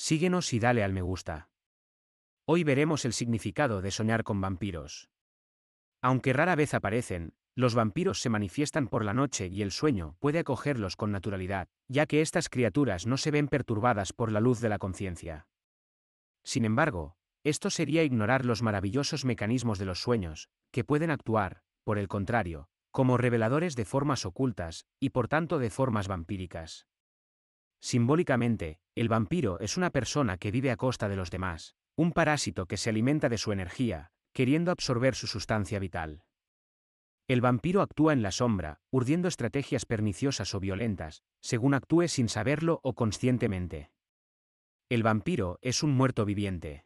Síguenos y dale al me gusta. Hoy veremos el significado de soñar con vampiros. Aunque rara vez aparecen, los vampiros se manifiestan por la noche y el sueño puede acogerlos con naturalidad, ya que estas criaturas no se ven perturbadas por la luz de la conciencia. Sin embargo, esto sería ignorar los maravillosos mecanismos de los sueños, que pueden actuar, por el contrario, como reveladores de formas ocultas, y por tanto de formas vampíricas. Simbólicamente, el vampiro es una persona que vive a costa de los demás, un parásito que se alimenta de su energía, queriendo absorber su sustancia vital. El vampiro actúa en la sombra, urdiendo estrategias perniciosas o violentas, según actúe sin saberlo o conscientemente. El vampiro es un muerto viviente.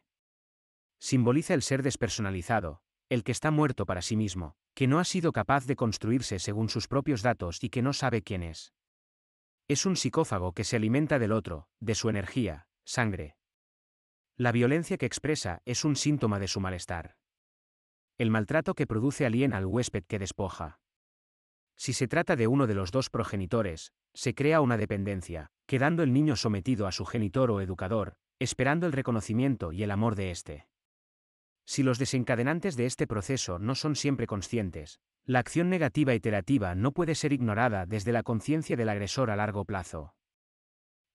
Simboliza el ser despersonalizado, el que está muerto para sí mismo, que no ha sido capaz de construirse según sus propios datos y que no sabe quién es. Es un psicófago que se alimenta del otro, de su energía, sangre. La violencia que expresa es un síntoma de su malestar. El maltrato que produce aliena al huésped que despoja. Si se trata de uno de los dos progenitores, se crea una dependencia, quedando el niño sometido a su genitor o educador, esperando el reconocimiento y el amor de éste. Si los desencadenantes de este proceso no son siempre conscientes, la acción negativa iterativa no puede ser ignorada desde la conciencia del agresor a largo plazo.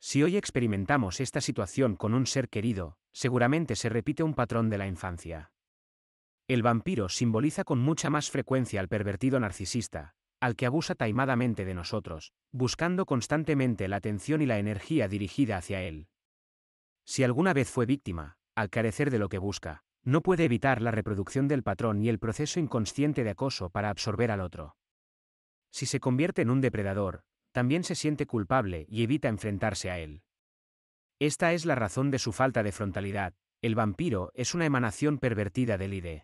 Si hoy experimentamos esta situación con un ser querido, seguramente se repite un patrón de la infancia. El vampiro simboliza con mucha más frecuencia al pervertido narcisista, al que abusa taimadamente de nosotros, buscando constantemente la atención y la energía dirigida hacia él. Si alguna vez fue víctima, al carecer de lo que busca, no puede evitar la reproducción del patrón y el proceso inconsciente de acoso para absorber al otro. Si se convierte en un depredador, también se siente culpable y evita enfrentarse a él. Esta es la razón de su falta de frontalidad. El vampiro es una emanación pervertida del ID.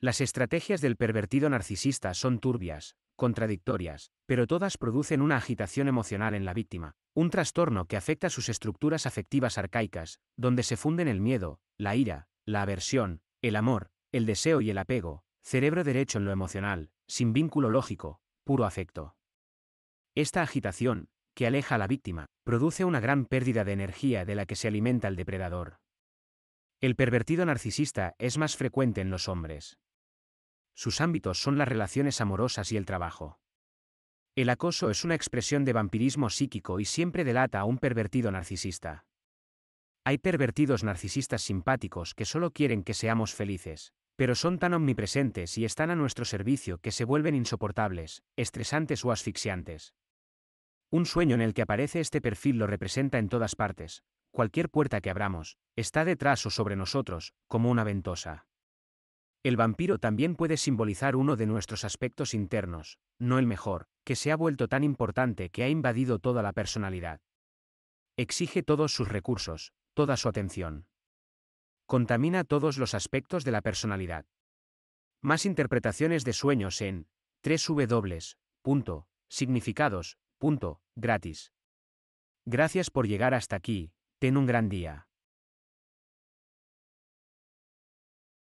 Las estrategias del pervertido narcisista son turbias, contradictorias, pero todas producen una agitación emocional en la víctima, un trastorno que afecta sus estructuras afectivas arcaicas, donde se funden el miedo, la ira, la aversión, el amor, el deseo y el apego, cerebro derecho en lo emocional, sin vínculo lógico, puro afecto. Esta agitación, que aleja a la víctima, produce una gran pérdida de energía de la que se alimenta el depredador. El pervertido narcisista es más frecuente en los hombres. Sus ámbitos son las relaciones amorosas y el trabajo. El acoso es una expresión de vampirismo psíquico y siempre delata a un pervertido narcisista. Hay pervertidos narcisistas simpáticos que solo quieren que seamos felices, pero son tan omnipresentes y están a nuestro servicio que se vuelven insoportables, estresantes o asfixiantes. Un sueño en el que aparece este perfil lo representa en todas partes. Cualquier puerta que abramos, está detrás o sobre nosotros, como una ventosa. El vampiro también puede simbolizar uno de nuestros aspectos internos, no el mejor, que se ha vuelto tan importante que ha invadido toda la personalidad. Exige todos sus recursos, toda su atención. Contamina todos los aspectos de la personalidad. Más interpretaciones de sueños en gratis. Gracias por llegar hasta aquí, ten un gran día.